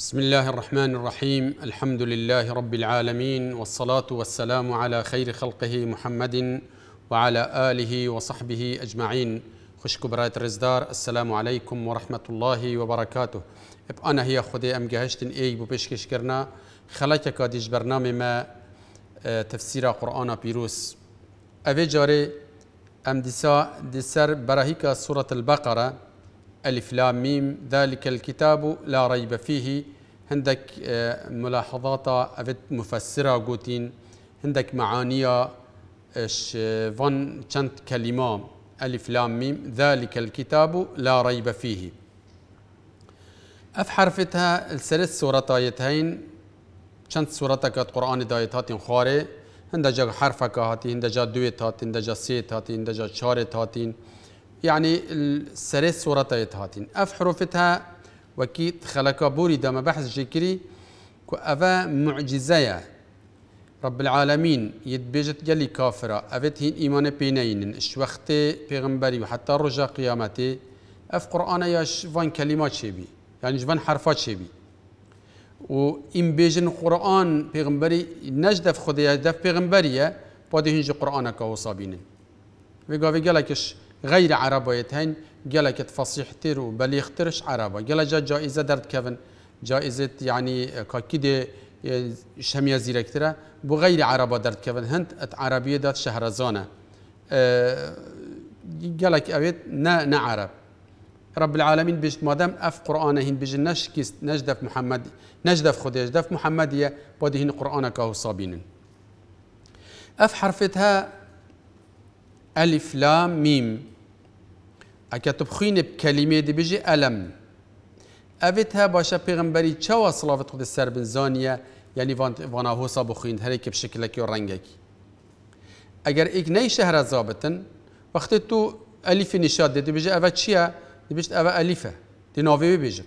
بسم الله الرحمن الرحيم الحمد لله رب العالمين والصلاة والسلام على خير خلقه محمد وعلى آله وصحبه أجمعين خشك برايت رزدار السلام عليكم ورحمة الله وبركاته اب أنا هي خدي أم جهشتن إي ببشكش كرنا خلقك ديج برنامج ما آه، تفسير قرآن بيروس أبي جاري أم ديسا ديسر براهيك سورة البقرة ألف لام ميم ذلك الكتاب لا ريب فيه هندك آه، ملاحظات أفت مفسرة قوتين هندك معانية آه، اش آه، فن كلمة ألف لام ميم ذلك الكتاب لا ريب فيه أف حرفتها السلس سورة آيتين چند سورة كات قرآن دايتات خاري هندجا حرفك هاتين هندجا دويت هاتين هندجا سيت هاتين هندجا شارت هاتين, يعني سرس صورة هاتين اف حروفتها وكيت خلقا بوري دما بحث جيكري كو افا معجزة رب العالمين يدبجت جلي كافرة افت هين ايمان بينين اش وقت پیغمبري وحتى رجا قيامتي اف قرآن ياش فان كلمات شبي يعني جوان حرفات شبي و این بیژن قرآن پیغمبری نجد دف خدای دف پیغمبریه بعد هنچ قرآن که وصابینن و گاوی غير عربيت هن قالك فصيحتر وبليخترش عربة قال جا جائزة درد كفن جائزة يعني كاكيدة اه، شمية زيركترة بو غير عربة درد كفن هند عربية دات شهرزانة أه قالك أويت نا نا عرب رب العالمين بيش مادام اف قرآن هين بيج نشكيست نجدف محمد نجدف خديج دف محمدية بودي هين قرآن كاو صابين اف حرفتها ألف لام ميم أكتب خين بكلمة دي بيجي ألم أفتها باشا پیغمبری چوا صلافت خود سر بنزانیه یعنی يعني وانا هو صابو خين هريك بشكلك و أجر إيك ایک شهر زابطن وقتی تو الف نشاد دي بجه اوه چیه دي بجت اوه الفه دی ناوی بجت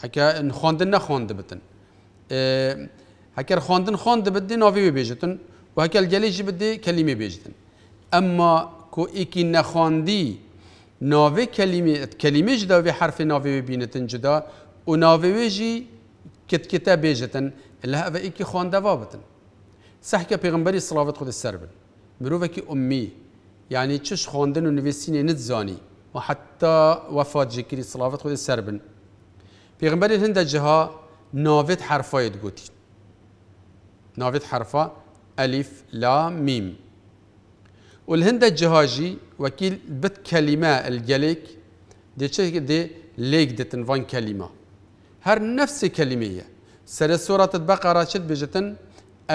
هکه خواندن نخوانده بتن هکر خواندن خوانده بد دی ناوی بجتن و هکل جلی جی بده کلمه بیجدن اما کو ایکی نخاندی ناوه کلمه کلمه جدا و حرف ناوه ببینتن جدا و ناوه جی کت کتا بیجتن اله او ایکی خوانده وابتن صح پیغمبری صلوات خود سر بن مروو وکی امی یعنی چش خاندن و نویسینه زانی و حتی وفات جکری صلوات خود سر بن پیغمبری هند جها ناوت حرفایت گوتی ناوت حرفا ألف لام ميم والهند الجهاجي وكيل بت كلمة الجليك دي تشيك دي ليك دي تنفان كلمة هر نفس كلمة سر سورة البقرة شد بجتن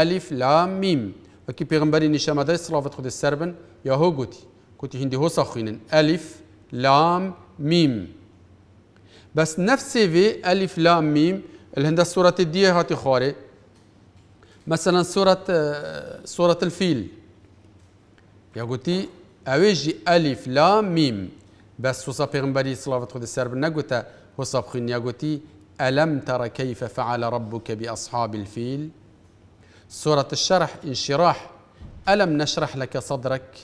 ألف لام ميم وكي بيغمبري نشامة دي صلاة خد السربن يهو قوتي قوتي هندي هو صخينن ألف لام ميم بس نفس في ألف لام ميم الهند السورة دي هاتي خاري مثلا سورة آه، سورة الفيل يا قوتي اويجي الف لام ميم بس وصا بيغمبري صلاة خد السر بنا هو وصا يا قوتي ألم ترى كيف فعل ربك بأصحاب الفيل سورة الشرح انشراح ألم نشرح لك صدرك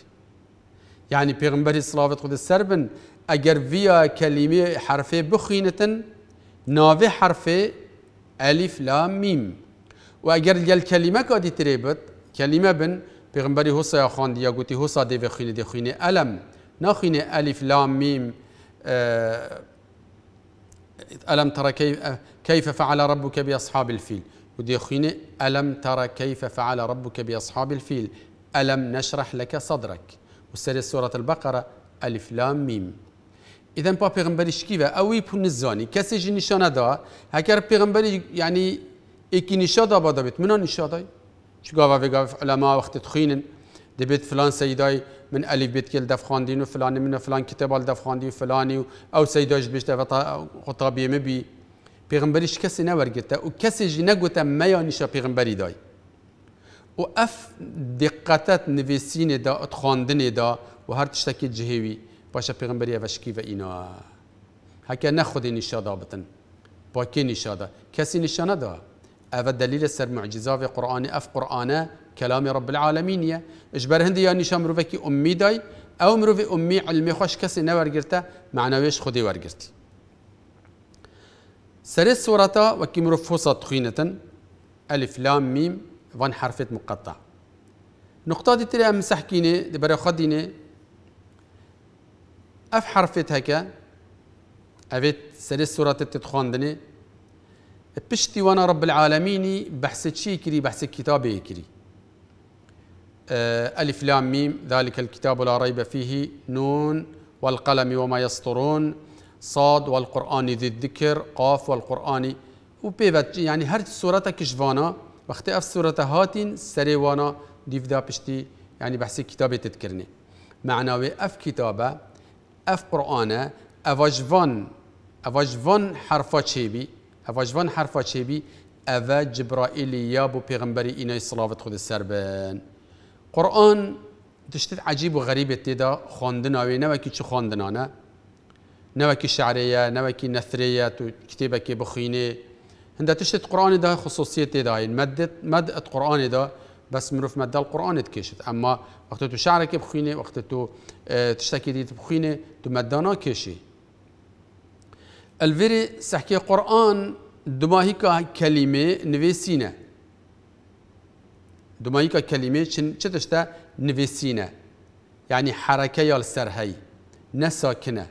يعني بيغمبري صلاة خد السر بن أجر فيا كلمة حرفي بخينة نافي حرفي ألف لام ميم اگر جل كلمة کادی تربت کلمه بن پیغمبری یا خان دیا گوتی حسا دی خینه دی خینه علم نخینه الف لام میم ألم ترى كيف فعل ربك بأصحاب الفيل ودي خيني ألم ترى كيف فعل ربك بأصحاب الفيل ألم نشرح لك صدرك وسري سورة البقرة ألف لام ميم إذا با بيغمبري شكيفة أوي بون الزاني كسي جي نشانة دا يعني اكي نشادا بادا بيت منا نشاداي شو قاوة في قاوا علماء وقت تخينن بيت فلان سيداي من ألف بيت كيل دف خاندين وفلان من فلان كتاب على دف خاندين فلاني أو سيداش بيش دف خطابي مبي بيغنبريش كسي نور جتا و کسی جی نگوته میانیشا بيغنبري داي و اف دقتت نویسین دا اتخاندن دا و هر تشتکی جهوی باشا پیغمبری اوشکی و اینا هکه نخود نشادا بتن باکی نشادا کسی نشانه دا اف الدليل السر معجزه في قرآن اف قرآن كلام رب العالمین هندي اجبر هندی یا أمي داي أو امی دای او مروفه امی علمی خوش کسی نورگرته خودي خودی ورگرتی سر السورة وكي مروف فوصة تخينة الف لام ميم وان حرفت مقطع نقطة دي تري أم سحكيني دي بري خديني أف حرفت هكا أفيت سري تتخون دني بشتي وانا رب العالمين بحث شي كري بحث کتابی کری آه، ألف لام ميم ذلك الكتاب لا ريب فيه نون والقلم وما يسطرون صاد والقرآن ذي الذكر قاف والقرآن وبيبت يعني هر سورة كشفانا وقت اف سورة هاتين ديف دا بشتي يعني بحسي كتابي تذكرني معنى اف كتابة اف قرآن افاجفان افاجفان حرفا شيبي هفاجوان حرفا چبی اوه جبرائیل يابو بو اينا اینای صلاوت خود سر بن قرآن تشتت عجيب و غریب تیدا خواندن آوی نه وکی چه خواندنانه نه وکی شعریه نه وکی نثریه تو کتیبه كي بخینه هنده تشتت قرآن دا خصوصيه تيدا این مدت مدت قرآن دا بس مروف مدى القرآن تكشت أما وقت تو شعرك بخيني وقت تو اه، تشتكي دي تبخيني تو مدانا كشي الفيري سحكي قرآن دماهيكا كلمة نفسينا دماهيكا كلمة شن شتشتا نفسينا يعني حركة يالسرهي نساكنة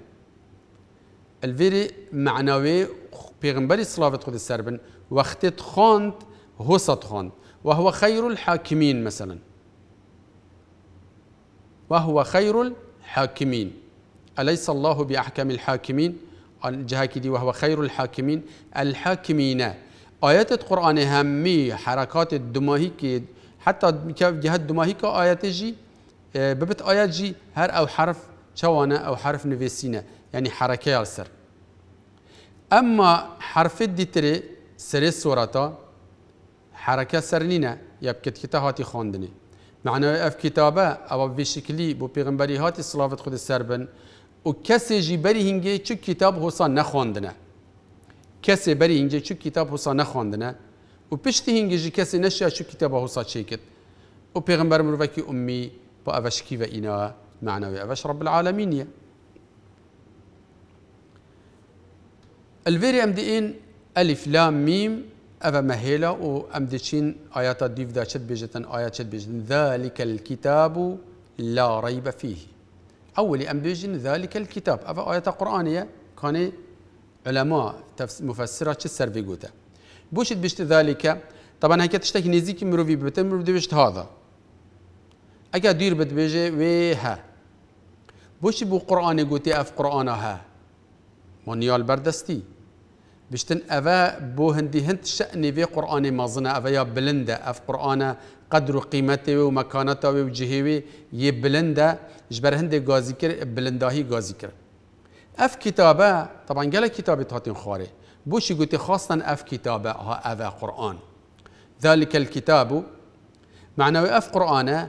الفيري معنوي بيغمبري صلاة خود السربن وقت خاند هوسط خاند وهو خير الحاكمين مثلا وهو خير الحاكمين أليس الله بأحكم الحاكمين؟ الجهاكدي وهو خير الحاكمين الحاكمين آيات القرآن همي حركات الدماهيك حتى جهة الدماهيك آيات جي آه، ببت آيات جي هر او حرف شوانا او حرف نفسينا يعني حركة السر اما حرف الدتري سر سورتا حركة سر يبكت یا بکت کتا معنى اف كتابة او بشكلي بو بيغنبري هاتي صلافة خد السربن و کسی جی بری هنگی چه کتاب حسا نخواندنه کسی بری هنگی چه کتاب حسا نخواندنه و پشتی هنگی جی کسی نشیا چه کتاب حسا چیکت کت و پیغمبر مروکی امی با اوشکی و اینا معنوی اوش رب العالمینیه الویری ام دی این الف لام میم او مهیلا و ام دی چین آیاتا دیو دا چد بیجتن آیات چد بیجتن ذالک الكتاب لا ریب فیهی أول بيجن ذلك الكتاب أفا آية قرآنية كان علماء مفسرة چه سر بيقوتا بوشت بشت ذلك طبعا هيك تشتكي نزيك مروفي ببتا مروفي بشت هذا أكا دير بد بيجي ويها بوش بو قرآن قوتي أف ها مونيال بردستي بشتن أفا بو هندي هند شأني في قرآن مازنا أفا يا بلندا أف قرآن قدر و قیمت و مکانات و و یه بلنده جبر هند گازی کر بلندهی گازی کر اف کتابه طبعا گله کتاب تاتین خواره بوشی گوتی خاصة اف کتابه ها او قرآن ذلك الكتاب معنوي اف قرآنه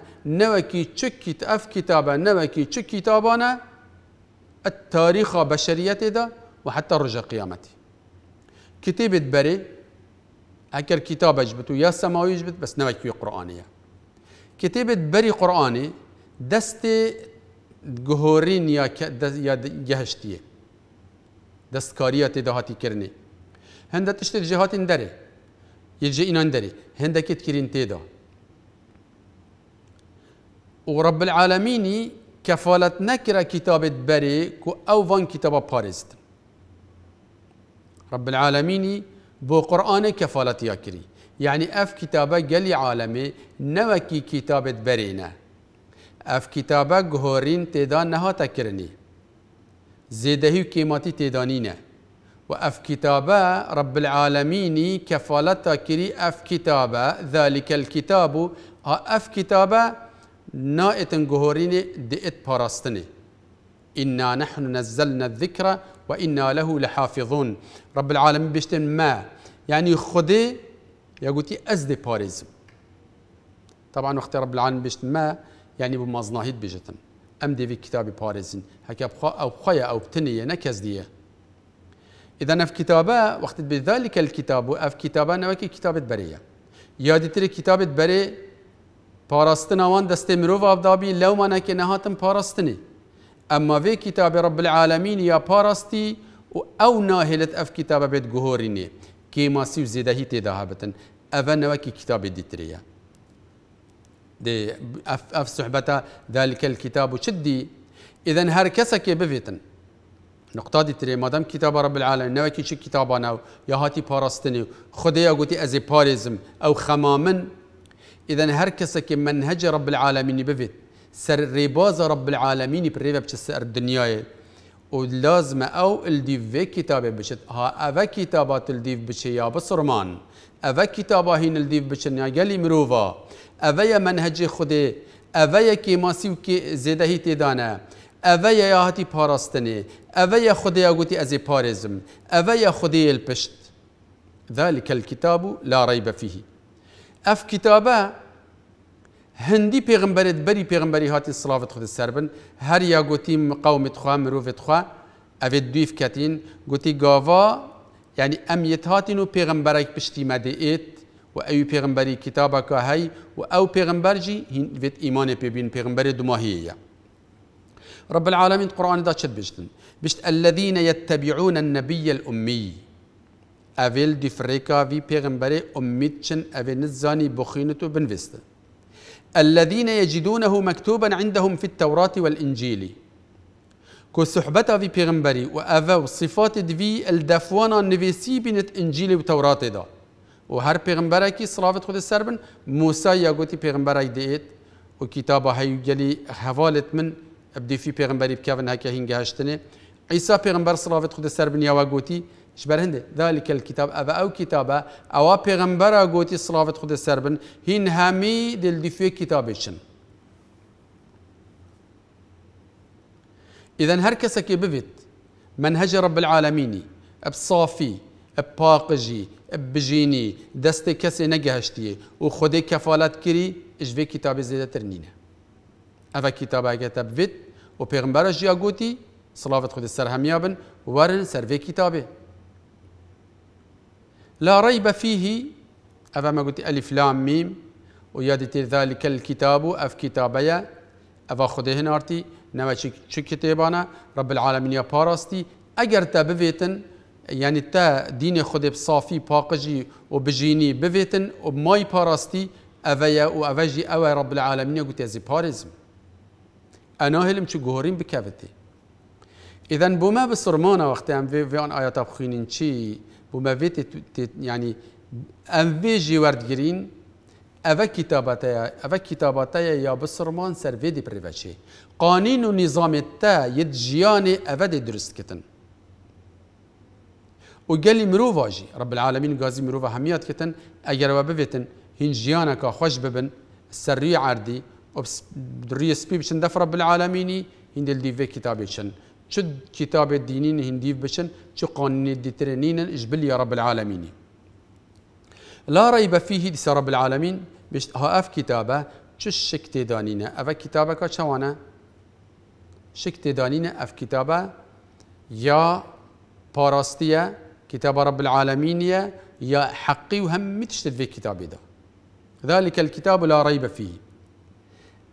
نوكي تشكيت اف كتابه نوكي تشك كتابانه التاريخ بشريته ده وحتى رجع قيامتي كتابة بري اگر کتاب بت و یا سەماویش بت بەس نەوەکی قرآنیه کتاب بری قرآنی دست گهۆرین یا گەهشتیە دەستکاریە تێداهاتیکردنی هەندە داره یه جه اینان داره دەری کت کرین و ورب العالمینی کفالت نەکرا کتاب بری و اوان کتاب کتابە رب العالمینی بو قرآن كفالت كري يعني اف كتابه قلي عالمي نوكي كتابة برينه اف كتابة قهورين تيدان نها تكرني زيدهي كيماتي تيدانينة و اف كتابة رب العالمين كفالت تکری اف كتابة ذلك الكتاب اف كتابة نائتن قهورين دئت دیت انا نحن نزلنا الذكر وإنا له لحافظون رب العالمين بيشتن ما يعني خدي يقولي أزدي باريز طبعا وقت رب العالمين بيشتن ما يعني بمزناهيد بيجتن أم دي في کتابی پارزین هكا بخا او خویا او بتنية نكز دي اذا في كتابه وقت بذلك الكتاب اف كتابه نوكي كتابة بريه یادی تری كتابة بره پاراستن آوان مروف آبدابی لو ما نكي نهاتم باراستني اما في كتاب رب العالمين يا باراستي و او ناهلت اف کتاب بید گهورینه که سيف و زیدهی تیدا هابتن او نوکی کتاب دیتریه دي اف اف صحبتا ذلك الكتاب شدي اذا هركسك بفيتن نقطه دي تري مادام كتاب رب العالمين نوكي شي انا يا هاتي باراستني خدي اغوتي ازي باريزم او خمامن اذا هركسك منهج رب العالمين بفيت سر ريباز رب العالمين بريبا بش سر الدنيا ولازم او الديف في كتابة بشت ها افا كتابات الديف بش يا بصرمان افا كتابة هين الديف بش يا جلي مروفا افا يا منهج خدي افا يا كيماسي وكي زيده هي تدانا اوه یا هاتی پاراستنی اوه یا خودی ازي ازی پارزم اوه یا خودی الپشت ذلك الكتاب لا ريب فيه اف كتابه هندی پیغمبرت بری پیغمبری هاتی صلافت خود سربن هر یا گوتی مقاومت تخوا مروف تخوا اوید دویف کتین گوتی گاوا یعنی امیت پشتی و يعني أم يتهاتنو بيغمبرك بشتي مدئت وأي بيغمبري كتابك هاي وأو بيغمبرجي هين فيت إيماني بين بيغمبري دماهية رب العالمین قرآن دا چد بشتن بشت الذین یتبعون النبی الامی أفيل دفریکا وی في امیت چن اوی نزانی بخینتو بنوستن الذين يجدونه مكتوبا عندهم في التوراة والإنجيل كو صحبتا في بيغمبري وأفاو صفات دفي الدفوانا نفسي بنت إنجيل وتوراة دا وهر بيغمبراكي صرافت خود السربن موسى يقول بيغمبري ديت وكتابة هيجلي حوالت من أبدي في بيغمبري بكافن هكا هنجهشتني عيسى بيغمبر صرافت خود السربن يواغوتي شبر هنده ذلك الكتاب أبا أو كتابة أو پیغمبر قوتي صلاة خد السربن هين همي دل دفوه كتابشن إذن هر كسكي بفت منهج رب العالمين بصافي بباقجي بجيني دست كسي نگهشتیه و كفالات كري اجوه کتاب زيادة ترنينة نینه كتابة كتاب اگه تبوید جيا قوتي جیا خد صلاوت خود ورن سر في كتابه لا ريب فيه أفا ما قلت ألف لام ميم ويادت ذلك الكتاب أف كتابيا أفا خده نارتي نما شو كتابانا رب العالمين يا باراستي أجر تا يعني تا دين خود صافي باقجي و بجيني وماي و باراستي أفايا و أفاجي أوا رب العالمين قلت يزي بارزم أنا هلم شو قهورين بكافتي إذن بما بصرمانا وقت أم في آيات بخينين شي بما فيت يعني ام في جي ورد جرين افا كتاباتيا افا كتاباتيا يا بسرمان سروي دي بريفاشي قانون ونظام نظام تا يد جياني اوه دي درست كتن وقال قالي مروفا جي رب العالمين قازي مروفا حميات كتن اگر و هن جيانا كا خوش ببن سري عردي وبس دري سبيبشن دفر رب العالميني هن دل دي في كتابشن شد كتاب الدينين هنديف بشن قانون الدترنين اجبل يا رب العالمين لا ريب فيه دس رب العالمين بش ها اف كتابه شو الشك تدانینه اف کتابه که چوانه شک اف كتابة يا باراستيا كتاب رب العالمين يا حقي وهم تشتد في كتابي ده ذلك الكتاب لا ريب فيه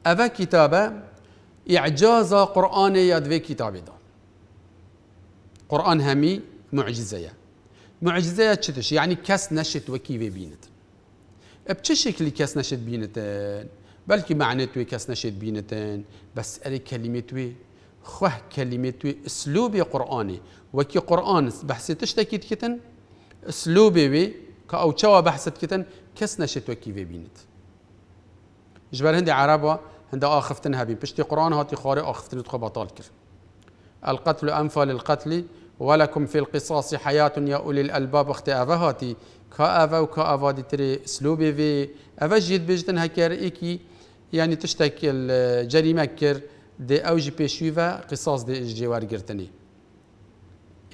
أفا كتابة إعجاز قرآن يد في كتابي ده قرآن همي معجزه معجزه تشتش يعني كاس نشت وکی بينت بتشيك اللي كاس شکلی نشت بینتن بلكي معنی كاس نشت بینتن بس ألي كلمة توی خواه كلمة توی اسلوبي قرآني وكي قرآن بحثی تشتکید كتن اسلوبي وي كأو او چوا بحثت كتن كاس نشت وکی بينت بیند جبر هندي عربا هنده آخفتن هبین بشتي قرآن هاتي خاري آخفتن خو بطال القتل أنفى للقتل ولكم في القصاص حياة يا أولي الألباب اختي هاتي كأفا وكأفا دي تري سلوبي في أفجد بجتن هكر إيكي يعني تشتك الجريمة كر دي أوجي بيشيفا قصاص دي جوار جرتني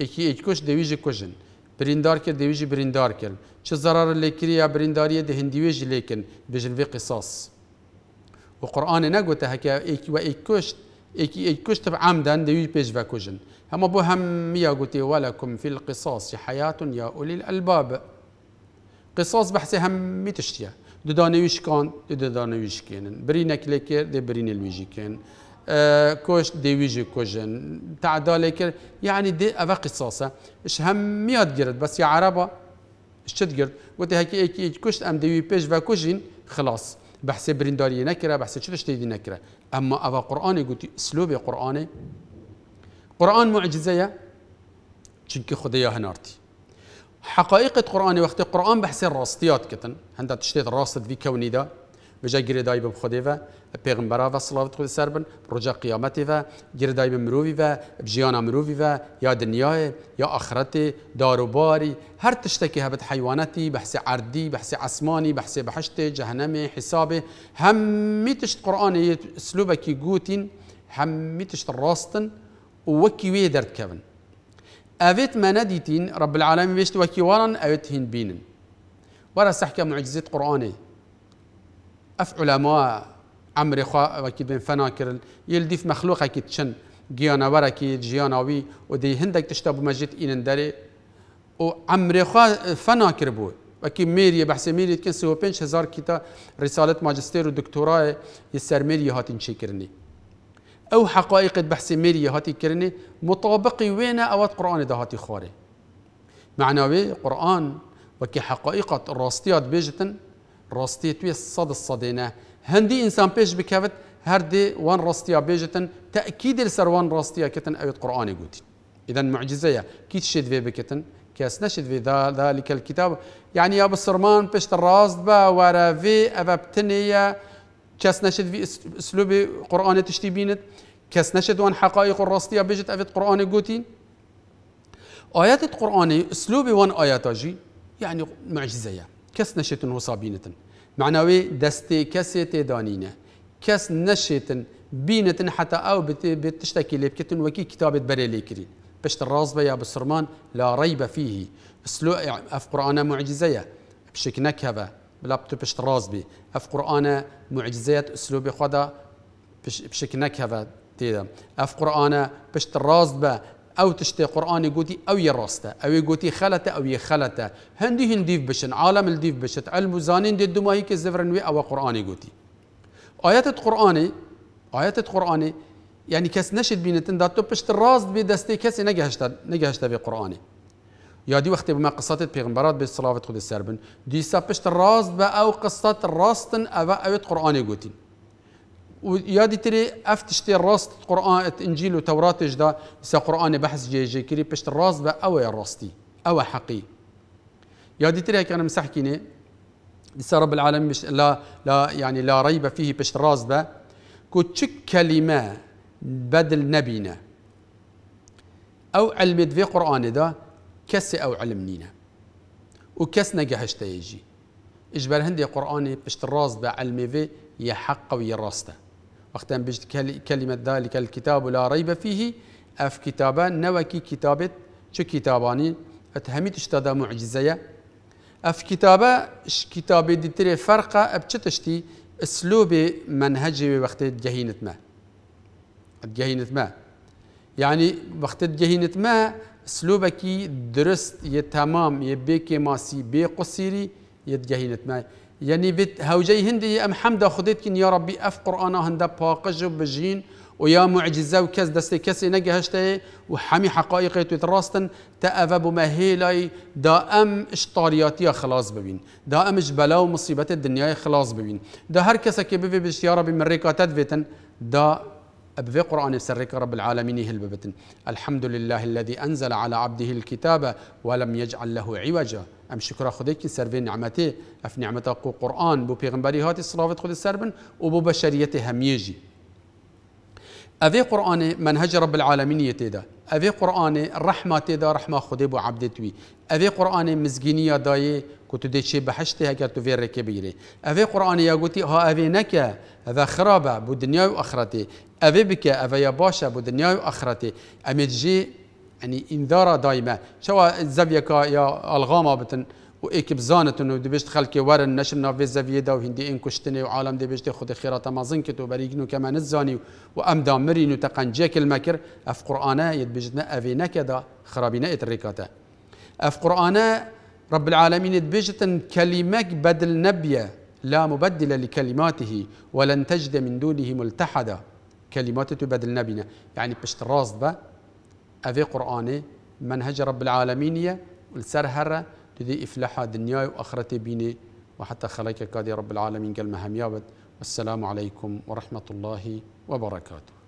إيكي إيكوش دي ويجي كوجن بريندار كر دي ويجي بريندار كر چه ضرر اللي بريندارية دي هنديويجي لكن بجن في قصاص وقرآن نقوته هكا إيكي وإيكوشت كشتب عمدا ديوج بيج فاكوجن هما بو همية قوتي ولكم في القصاص حياة يا أولي الألباب قصاص بحثي هم ميتشتيا دو دانيوش كان دو دانيوش كان برينا كليكر دي برينا لويجي كان آه كوش ديويجي كوجن تعدالكر يعني دي أفا قصاصة إش هم همية تقرد بس يا عربة إش تقرد قوتي هكي إيكي كشت أم ديوي بيج فاكوجن خلاص بحث برنداری نکره بحث چه دی نکره اما اوا قرآن گوتی اسلوب قرآن قرآن معجزه چونکه خدایا هنارتی حقائق قرآن وقت قرآن بحث راستیات کتن هنده تشتید راست دی کونی دا بجا گریدای به خودی و پیغمبر و صلوات خود سر بن رجا قیامت و گریدای به مروی و بجیان مروی و یا دنیای یا آخرت دار و هر تشتکی هبت حیواناتی بحث عردی بحث عسمانی بحث بحشت جهنم حساب همی تشت قرآن اسلوبکی گوتین همی تشت راستن وکی وی درد کبن اوت ما ندیتین رب العالمین بشت وکی وارن اوت هین بینن ورا سحکه معجزات قرآنی اف علماء عمر خوا وكي بن فنا كرن يلدي في مخلوقه كي تشن جيانا وركي جياناوي ودي هندك تشتاب مسجد إن دري امر خوا فنا كربو وكي ميري بحث ميري كان سيو بنش هزار كيتا رسالة ماجستير ودكتوراه يسر ميري هاتين شكرني او حقائق بحث ميري هاتي كرني مطابق وين اوات قرآن ده هاتي خاري معناوي قرآن وكي حقائق راستيات بيجتن صد صد نه هندی انسان پیش بکهت هر دی وان بیجتن تأکید لسر وان راستیا کتن آیت قرآنی گویی إذا معجزة کیت شد وی بکتن کس نشد في ذلك الكتاب يعني يا بسرمان پیش الراس با ورا في ابتنیا کس نشد وی أسلوب قرآن تشتي بينت کس نشد وان حقائق راستیا بیجت آیت قرآن گویی آيات القرآن أسلوب وان آيات يعني معجزة کەس نەشێتن هۆسابینتن معناوێ دەستی کەسێ تێدانینە کەس نەشێتن بینتن حتا ئەو بێت تشتێکی و کی کتابێت برای لێکردین پشت راز بیا بسرمان لا ڕیب فیهی ئەسلو ئەف قورآانە معجزەیە پشک نەکەوە بلا تو پشت راز بی ئەف قورآانە معجزەت ئسلوبی خوادا پشک نەکەوە تێدا اف قرآن پشت راز بە او تشتي قرآن قوتي او يراستة او قوتي خلتة او يخلتة هندي هندي بشن عالم الديف بشت علم زانين دي دماهي كزفرنوي او قرآن قوتي آيات قرآني آيات قرآني يعني كس نشد بين دا تو بشت راست بدستي كس نجهشت نجهشت في به يا دي وقت بما قصات پیغمبرات بالصلاه صلوات السربن دي سابشت الراس پشت راست به او قصات راستن او ايات قرآنی گوتین ويادي تري افتشتي الراست قران انجيل وتوراه جدا سا قران بحث جي جي كري بشت الراس با او يا راستي او حقي يادي تري كان مسحكيني لسا رب العالمين مش لا لا يعني لا ريب فيه بشت الراس با كوتشك كلمه بدل نبينا او علم في قران دا كسي او علمنينا وكسنا جهشتا يجي اجبر هندي قراني بشت الراس با علمي في يا حق ويا راسته وختم كلمة ذلك الكتاب لا ريب فيه اف كتابا نوكي كتابت شو كتاباني اتهمي تشتدى معجزية اف كتابا ش كتابة دي فرقة اب تشتي اسلوبي منهجي وقت جهينت ما جهينت ما يعني وقت جهينت ما اسلوبكي درست يتمام يبكي ماسي بي قصيري يتجهينت ما يعني بيت هوجي هندي ام حمد خديتكن يا ربي اف قرانا هندا باقج بجين ويا معجزه وكاز دستي كسي نجهشتي وحمي حقائق تراستن تأفب ما هيلاي دا ام طارياتي خلاص ببين دا ام جبلا ومصيبه الدنيا خلاص ببين دا هر كسك بيبي بش يا ربي من ريكا تدفتن دا أبفي قرآن سرك رب العالمين هلببتن الحمد لله الذي أنزل على عبده الكتاب ولم يجعل له عوجا ام ئەم شکرا سر سەروێ نعمت اف نعمت قو قران بو پێغمبەری هات صلوات خود سر بن او بو شەریەتی هەمیێژی ئەێ قران منهج رب العالمینیە تێدا ئەێ قورآانێ ڕحما تێدا ڕحما خودێ بۆ عبدێتوی ئەێ قورآانێ مزگینیە دایێ کو تو دێچێ بە هەشتێ هەکە تو فێ ڕێکێ بگیرێ قران قورآانە یاگوتی ها ئەێ نەکە ئەە خرابه بو دنیای و اخرته ئەێ بکە ئەە یا باشە بۆ دنیای و ئەخرەتێ ئەمێ يعني انذارا دائما شو زاويكا يا الغاما بتن و اكيب زانتن دبشت ورن نشرنا في الزاوية دا و هندي ان كشتني و عالم دبشت خود خيرة ما زنكت وبريجنو كمان الزاني و ام دامرين و المكر اف قرآن يدبجتنا افي نكدا خرابينا اتركاتا اف قرآن رب العالمين يدبجتن كلمك بدل نبيه لا مبدل لكلماته ولن تجد من دونه ملتحدا كلماته تبدل نبينا يعني بشت راس أفي قرآني منهج رب العالمینیه والسر هره لذي إفلاح دنياي وآخرة بيني وحتى خلاك كادي رب العالمين قال مهميابد والسلام عليكم ورحمة الله وبركاته